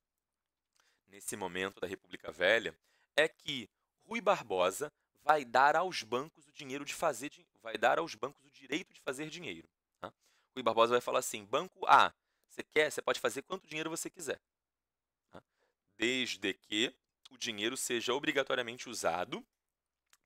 nesse momento da República Velha, é que Rui Barbosa vai dar aos bancos o dinheiro de fazer, vai dar aos bancos o direito de fazer dinheiro. Tá? O Barbosa vai falar assim: Banco A, você quer, você pode fazer quanto dinheiro você quiser, tá? desde que o dinheiro seja obrigatoriamente usado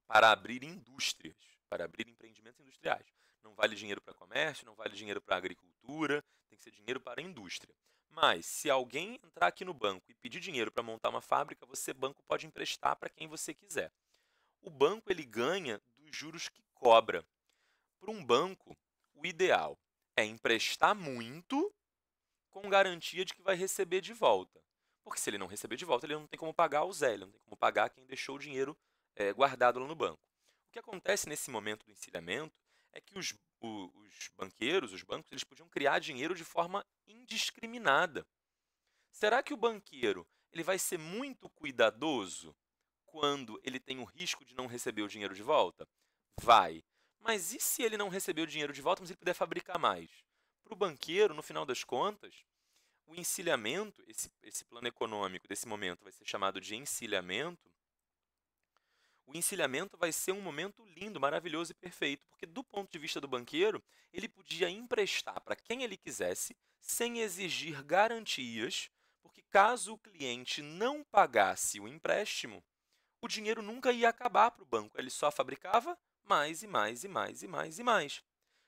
para abrir indústrias, para abrir empreendimentos industriais. Não vale dinheiro para comércio, não vale dinheiro para agricultura, tem que ser dinheiro para a indústria. Mas se alguém entrar aqui no banco e pedir dinheiro para montar uma fábrica, você banco pode emprestar para quem você quiser o banco ele ganha dos juros que cobra. Para um banco, o ideal é emprestar muito com garantia de que vai receber de volta. Porque se ele não receber de volta, ele não tem como pagar o Zé, ele não tem como pagar quem deixou o dinheiro é, guardado lá no banco. O que acontece nesse momento do encilhamento é que os, o, os banqueiros, os bancos, eles podiam criar dinheiro de forma indiscriminada. Será que o banqueiro ele vai ser muito cuidadoso quando ele tem o risco de não receber o dinheiro de volta? Vai. Mas e se ele não receber o dinheiro de volta, mas ele puder fabricar mais? Para o banqueiro, no final das contas, o encilhamento, esse, esse plano econômico desse momento vai ser chamado de encilhamento. O encilhamento vai ser um momento lindo, maravilhoso e perfeito, porque do ponto de vista do banqueiro, ele podia emprestar para quem ele quisesse, sem exigir garantias, porque caso o cliente não pagasse o empréstimo, o dinheiro nunca ia acabar para o banco, ele só fabricava mais e mais e mais e mais e mais.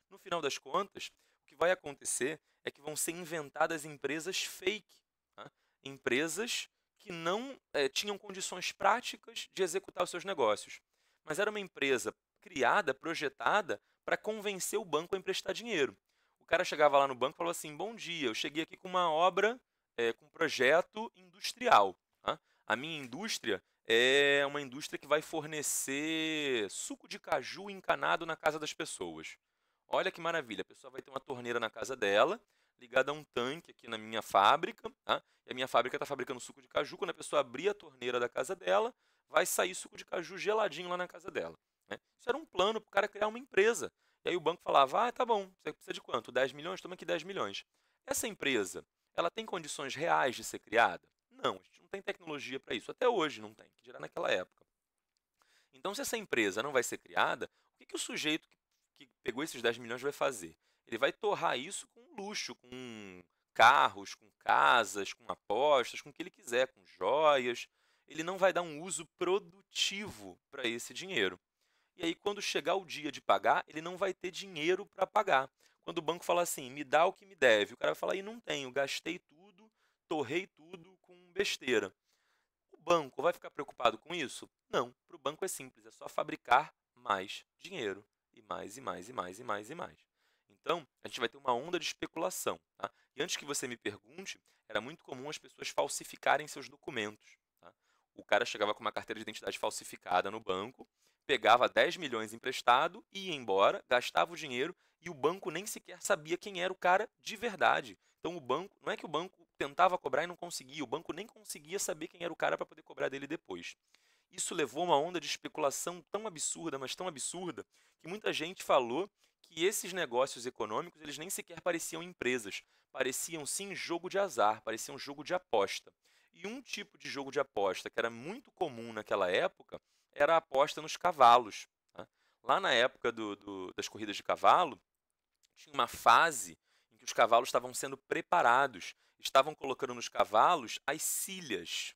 No final das contas, o que vai acontecer é que vão ser inventadas empresas fake, tá? empresas que não é, tinham condições práticas de executar os seus negócios, mas era uma empresa criada, projetada para convencer o banco a emprestar dinheiro. O cara chegava lá no banco e falou assim: Bom dia, eu cheguei aqui com uma obra, é, com um projeto industrial. Tá? A minha indústria é uma indústria que vai fornecer suco de caju encanado na casa das pessoas. Olha que maravilha, a pessoa vai ter uma torneira na casa dela, ligada a um tanque aqui na minha fábrica, tá? e a minha fábrica está fabricando suco de caju. Quando a pessoa abrir a torneira da casa dela, vai sair suco de caju geladinho lá na casa dela. Né? Isso era um plano para o cara criar uma empresa. E aí o banco falava: ah, tá bom, você precisa de quanto? 10 milhões? Toma aqui 10 milhões. Essa empresa, ela tem condições reais de ser criada? Não, a gente não tem tecnologia para isso. Até hoje não tem, que dirá naquela época. Então, se essa empresa não vai ser criada, o que, que o sujeito que pegou esses 10 milhões vai fazer? Ele vai torrar isso com luxo, com carros, com casas, com apostas, com o que ele quiser, com joias. Ele não vai dar um uso produtivo para esse dinheiro. E aí, quando chegar o dia de pagar, ele não vai ter dinheiro para pagar. Quando o banco falar assim, me dá o que me deve, o cara vai falar, e não tenho, gastei tudo, torrei tudo, besteira. O banco vai ficar preocupado com isso? Não. Para o banco é simples, é só fabricar mais dinheiro. E mais, e mais, e mais, e mais, e mais. Então, a gente vai ter uma onda de especulação. Tá? E antes que você me pergunte, era muito comum as pessoas falsificarem seus documentos. Tá? O cara chegava com uma carteira de identidade falsificada no banco, pegava 10 milhões emprestado, ia embora, gastava o dinheiro e o banco nem sequer sabia quem era o cara de verdade. Então, o banco, não é que o banco tentava cobrar e não conseguia. O banco nem conseguia saber quem era o cara para poder cobrar dele depois. Isso levou uma onda de especulação tão absurda, mas tão absurda, que muita gente falou que esses negócios econômicos eles nem sequer pareciam empresas, pareciam sim jogo de azar, pareciam jogo de aposta. E um tipo de jogo de aposta que era muito comum naquela época era a aposta nos cavalos. Tá? Lá na época do, do, das corridas de cavalo, tinha uma fase os cavalos estavam sendo preparados. Estavam colocando nos cavalos as cilhas.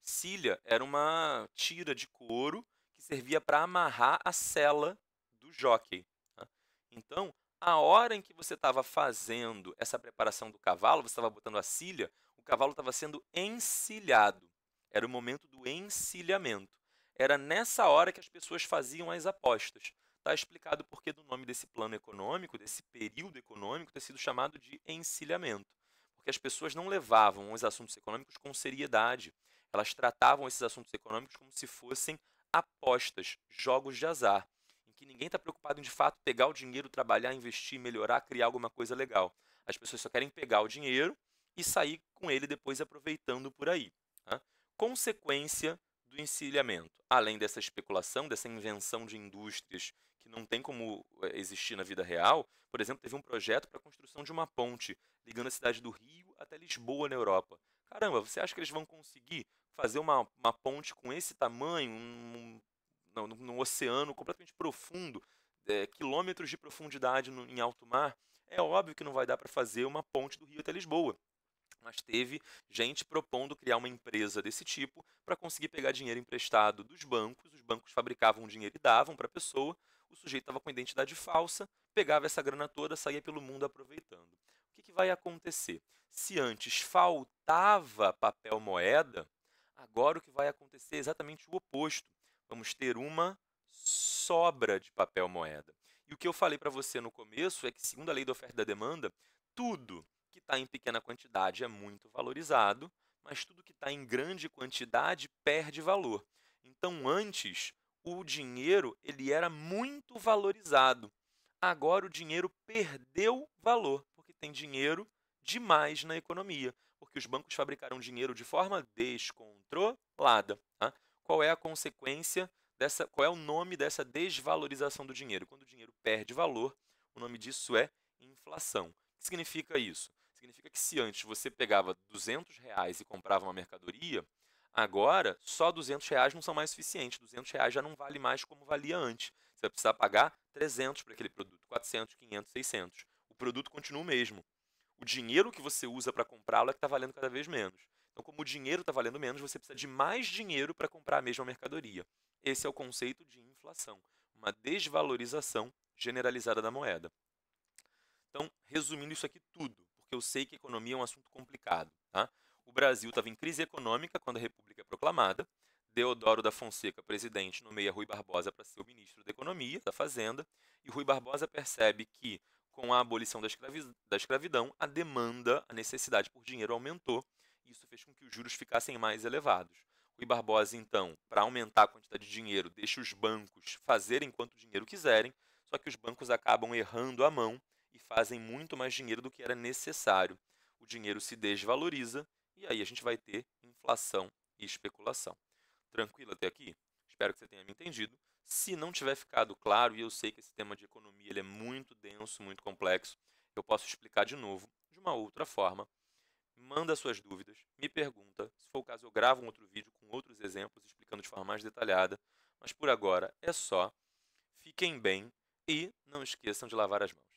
Cilha era uma tira de couro que servia para amarrar a sela do jockey. Tá? Então, a hora em que você estava fazendo essa preparação do cavalo, você estava botando a cilha, o cavalo estava sendo encilhado. Era o momento do encilhamento. Era nessa hora que as pessoas faziam as apostas está explicado o do nome desse plano econômico, desse período econômico, ter sido chamado de encilhamento. Porque as pessoas não levavam os assuntos econômicos com seriedade. Elas tratavam esses assuntos econômicos como se fossem apostas, jogos de azar, em que ninguém está preocupado em de fato pegar o dinheiro, trabalhar, investir, melhorar, criar alguma coisa legal. As pessoas só querem pegar o dinheiro e sair com ele depois aproveitando por aí. Tá? Consequência do encilhamento. Além dessa especulação, dessa invenção de indústrias que não tem como eh, existir na vida real, por exemplo, teve um projeto para a construção de uma ponte ligando a cidade do Rio até Lisboa, na Europa. Caramba, você acha que eles vão conseguir fazer uma, uma ponte com esse tamanho, num, oceano completamente profundo, é, quilômetros de profundidade no, em alto mar? É óbvio que não vai dar para fazer uma ponte do Rio até Lisboa mas teve gente propondo criar uma empresa desse tipo para conseguir pegar dinheiro emprestado dos bancos. Os bancos fabricavam dinheiro e davam para a pessoa o sujeito estava com identidade falsa, pegava essa grana toda, saía pelo mundo aproveitando. O que, que vai acontecer? Se antes faltava papel moeda, agora o que vai acontecer é exatamente o oposto. Vamos ter uma sobra de papel moeda. E o que eu falei para você no começo é que, segundo a lei da oferta e da demanda, tudo que está em pequena quantidade é muito valorizado, mas tudo que está em grande quantidade perde valor. Então, antes, o dinheiro ele era muito valorizado. Agora o dinheiro perdeu valor, porque tem dinheiro demais na economia, porque os bancos fabricaram dinheiro de forma descontrolada. Tá? Qual é a consequência dessa? Qual é o nome dessa desvalorização do dinheiro? Quando o dinheiro perde valor, o nome disso é inflação. O que significa isso? Significa que se antes você pegava 200 reais e comprava uma mercadoria, Agora, só 200 reais não são mais suficientes. 200 reais já não vale mais como valia antes. Você vai precisar pagar 300 para aquele produto, 400, 500, 600. O produto continua o mesmo. O dinheiro que você usa para comprá-lo é que está valendo cada vez menos. Então, como o dinheiro está valendo menos, você precisa de mais dinheiro para comprar a mesma mercadoria. Esse é o conceito de inflação, uma desvalorização generalizada da moeda. Então, resumindo isso aqui tudo, porque eu sei que economia é um assunto complicado, tá? O Brasil estava em crise econômica quando a República é proclamada. Deodoro da Fonseca, presidente, nomeia Rui Barbosa para ser o ministro da Economia, da Fazenda, e Rui Barbosa percebe que, com a abolição da, escravi da escravidão, a demanda, a necessidade por dinheiro aumentou, e isso fez com que os juros ficassem mais elevados. Rui Barbosa, então, para aumentar a quantidade de dinheiro, deixa os bancos fazerem quanto dinheiro quiserem, só que os bancos acabam errando a mão e fazem muito mais dinheiro do que era necessário. O dinheiro se desvaloriza e aí a gente vai ter inflação e especulação. Tranquilo até aqui? Espero que você tenha me entendido. Se não tiver ficado claro, e eu sei que esse tema de economia ele é muito denso, muito complexo, eu posso explicar de novo, de uma outra forma. Manda suas dúvidas, me pergunta. Se for o caso, eu gravo um outro vídeo com outros exemplos, explicando de forma mais detalhada. Mas por agora é só. Fiquem bem e não esqueçam de lavar as mãos.